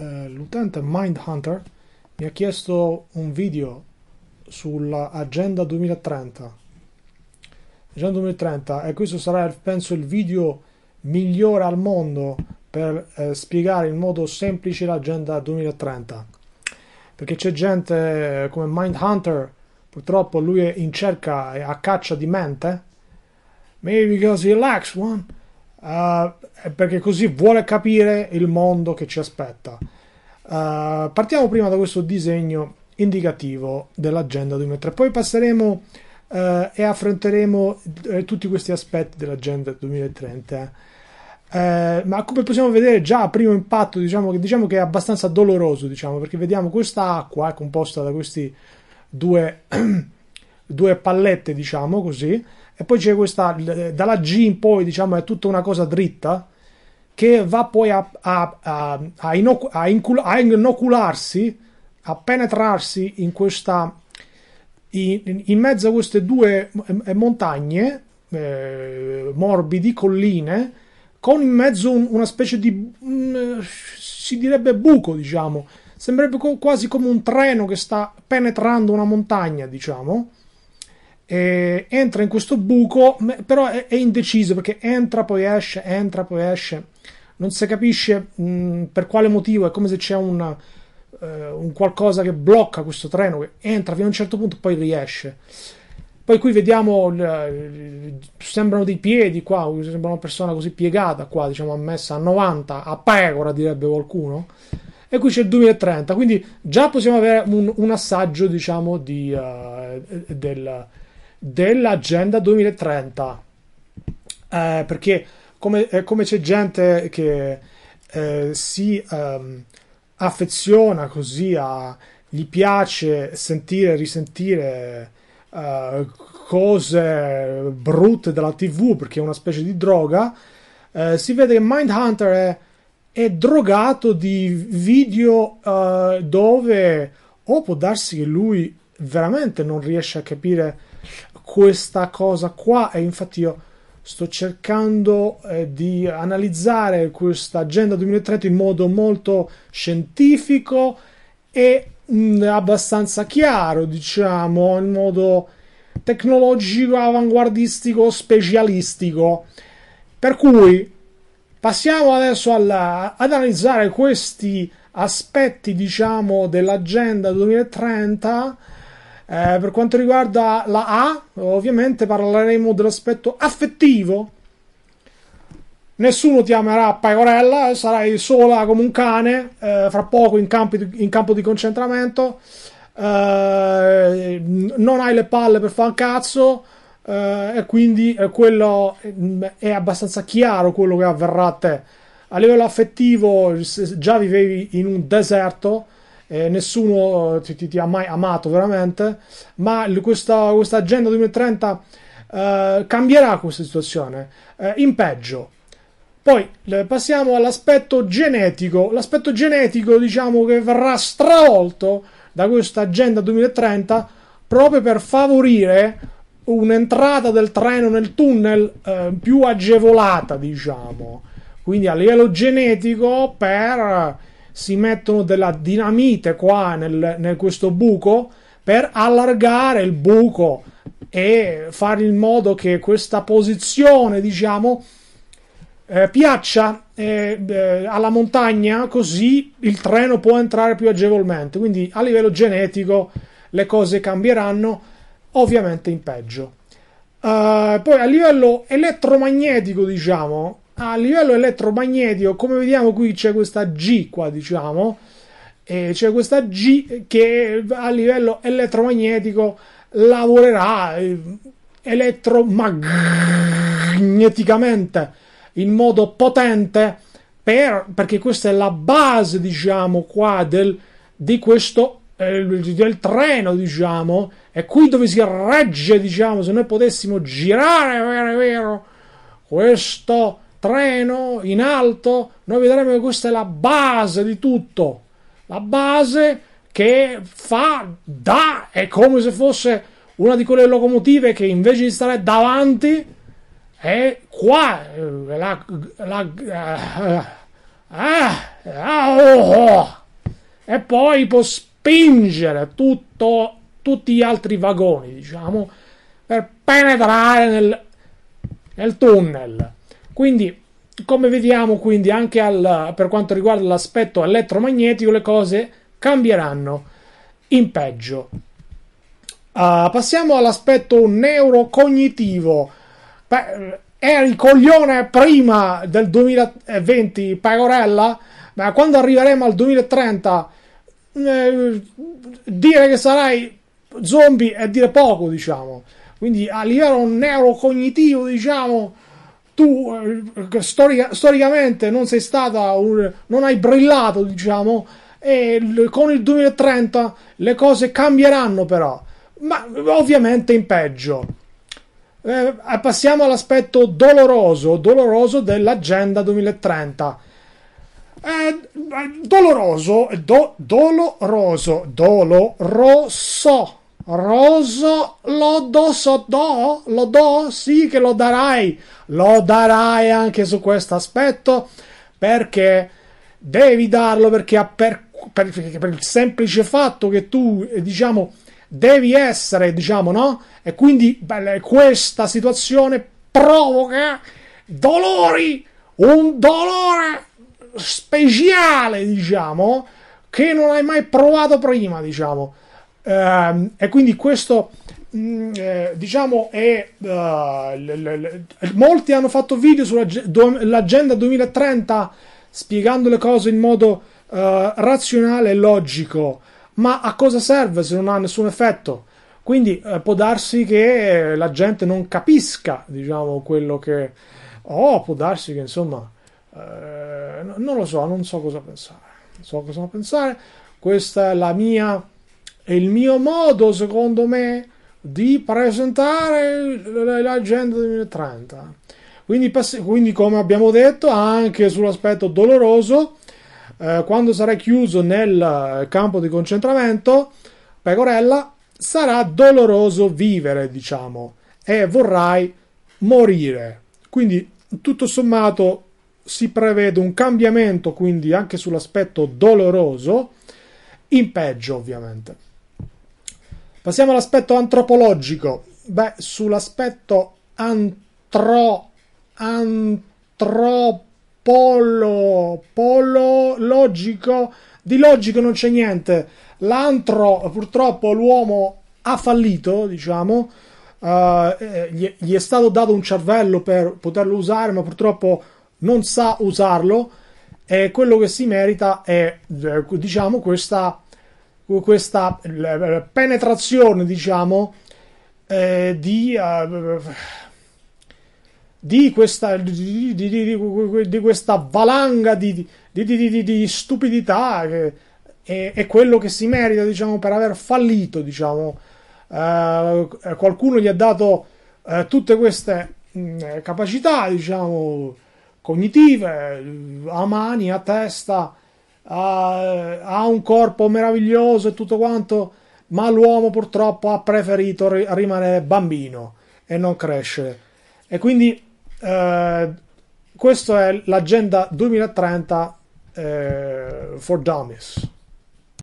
Eh, l'utente Mindhunter mi ha chiesto un video sulla Agenda 2030. Agenda 2030 e questo sarà penso il video migliore al mondo per eh, spiegare in modo semplice l'Agenda 2030. Perché c'è gente eh, come Mindhunter, purtroppo lui è in cerca e a caccia di mente. Maybe because he lacks one uh, perché così vuole capire il mondo che ci aspetta. Uh, partiamo prima da questo disegno indicativo dell'agenda 2003, poi passeremo uh, e affronteremo tutti questi aspetti dell'agenda 2030. Eh, ma come possiamo vedere già a primo impatto diciamo che, diciamo che è abbastanza doloroso diciamo, perché vediamo questa acqua è composta da questi due due pallette, diciamo così, e poi c'è questa, dalla G in poi, diciamo, è tutta una cosa dritta che va poi a, a, a, a inocu- incul- inocularsi, a penetrarsi in questa in, in, mezzo a queste due montagne eh, morbidi, colline, con in mezzo un, una specie di mh, si direbbe buco, diciamo. Sembrerebbe co- quasi come un treno che sta penetrando una montagna, diciamo eh, entra in questo buco, però è, è, indeciso perché entra poi esce, entra poi esce, non si capisce mh, mm, per quale motivo, è come se c'è una, eh, un qualcosa che blocca questo treno, che entra fino a un certo punto e poi riesce. Poi qui vediamo, eh, sembrano dei piedi qua, sembra una persona così piegata qua, diciamo ammessa a 90, a pecora direbbe qualcuno. E qui c'è il 2030, quindi già possiamo avere un, un assaggio, diciamo, di, uh, del, dell'Agenda 2030. Eh, perché come, eh, come, c'è gente che eh, si ehm, affeziona così a gli piace sentire e risentire eh, cose brutte dalla tv perché è una specie di droga eh, si vede che Mindhunter è, è drogato di video eh, dove o può darsi che lui veramente non riesce a capire questa cosa qua e infatti io sto cercando eh, di analizzare questa agenda 2030 in modo molto scientifico e mh, mm, abbastanza chiaro, diciamo, in modo tecnologico, avanguardistico, specialistico. Per cui passiamo adesso alla, ad analizzare questi aspetti, diciamo, dell'agenda 2030 eh, per quanto riguarda la A, ovviamente parleremo dell'aspetto affettivo. Nessuno ti amerà pecorella, eh, sarai sola come un cane, eh, fra poco in, di, in, campo di concentramento, eh, non hai le palle per far cazzo eh, e quindi quello eh, è abbastanza chiaro quello che avverrà a te. A livello affettivo già vivevi in un deserto, eh, nessuno eh, ti, ti, ti, ha mai amato veramente, ma questa, questa agenda 2030 eh, cambierà questa situazione eh, in peggio. Poi passiamo all'aspetto genetico. L'aspetto genetico diciamo che verrà stravolto da questa agenda 2030 proprio per favorire un'entrata del treno nel tunnel eh, più agevolata, diciamo. Quindi a livello genetico per si mettono della dinamite qua nel, nel questo buco per allargare il buco e fare in modo che questa posizione, diciamo, eh, piaccia eh, eh, alla montagna così il treno può entrare più agevolmente. Quindi a livello genetico le cose cambieranno ovviamente in peggio. Uh, poi a livello elettromagnetico, diciamo, a livello elettromagnetico, come vediamo qui c'è questa G qua, diciamo, e c'è questa G che a livello elettromagnetico lavorerà eh, elettromagneticamente in modo potente per, perché questa è la base, diciamo, qua del, di questo eh, del treno, diciamo, è qui dove si regge, diciamo, se noi potessimo girare, vero, vero, questo treno, in alto, noi vedremo che questa è la base di tutto, la base che fa da, è come se fosse una di quelle locomotive che invece di stare davanti è qua, la, la, ah, ah, oh, oh. e poi può spingere tutto, tutti gli altri vagoni, diciamo, per penetrare nel, nel tunnel. Quindi, come vediamo, quindi anche al, per quanto riguarda l'aspetto elettromagnetico, le cose cambieranno in peggio. Uh, passiamo all'aspetto neurocognitivo. Beh, eri coglione prima del 2020, Pagorella, ma quando arriveremo al 2030, eh, dire che sarai zombie è dire poco, diciamo. Quindi a livello neurocognitivo, diciamo, tu eh, storica, storicamente non sei stata un, non hai brillato diciamo e con il 2030 le cose cambieranno però ma ovviamente in peggio eh, eh passiamo all'aspetto doloroso doloroso dell'agenda 2030 eh, eh, doloroso do, doloroso doloroso Roso lo do so do, lo do, sì che lo darai, lo darai anche su questo aspetto perché devi darlo perché per, per, per, il semplice fatto che tu eh, diciamo devi essere diciamo no e quindi beh, questa situazione provoca dolori un dolore speciale diciamo che non hai mai provato prima diciamo Ehm, e quindi questo mm, eh, diciamo è eh, molti hanno fatto video sull'agenda 2030 spiegando le cose in modo eh, razionale e logico ma a cosa serve se non ha nessun effetto quindi eh, può darsi che la gente non capisca diciamo quello che o oh, può darsi che insomma eh, non lo so non so cosa pensare non so cosa pensare questa è la mia è il mio modo, secondo me, di presentare l'agenda 2030. Quindi, quindi, come abbiamo detto, anche sull'aspetto doloroso, eh, quando sarà chiuso nel campo di concentramento, Pecorella, sarà doloroso vivere, diciamo, e vorrai morire. Quindi, tutto sommato, si prevede un cambiamento, quindi anche sull'aspetto doloroso, in peggio, ovviamente. Passiamo all'aspetto antropologico. Beh, sull'aspetto antro, antropologico, di logico non c'è niente. L'antro, purtroppo, l'uomo ha fallito, diciamo. Uh, gli, gli è stato dato un cervello per poterlo usare, ma purtroppo non sa usarlo. E quello che si merita è, eh, diciamo, questa questa penetrazione, diciamo, eh, di, uh, di, questa, di, di, questa, valanga di, stupidità che è, è, quello che si merita, diciamo, per aver fallito, diciamo. Uh, qualcuno gli ha dato uh, tutte queste mh, mm, capacità, diciamo, cognitive, a mani, a testa, Ah, eh, ha, un corpo meraviglioso e tutto quanto, ma l'uomo purtroppo ha preferito ri- rimanere bambino e non crescere. E quindi eh, questa è l'agenda 2030 eh, for Dummies.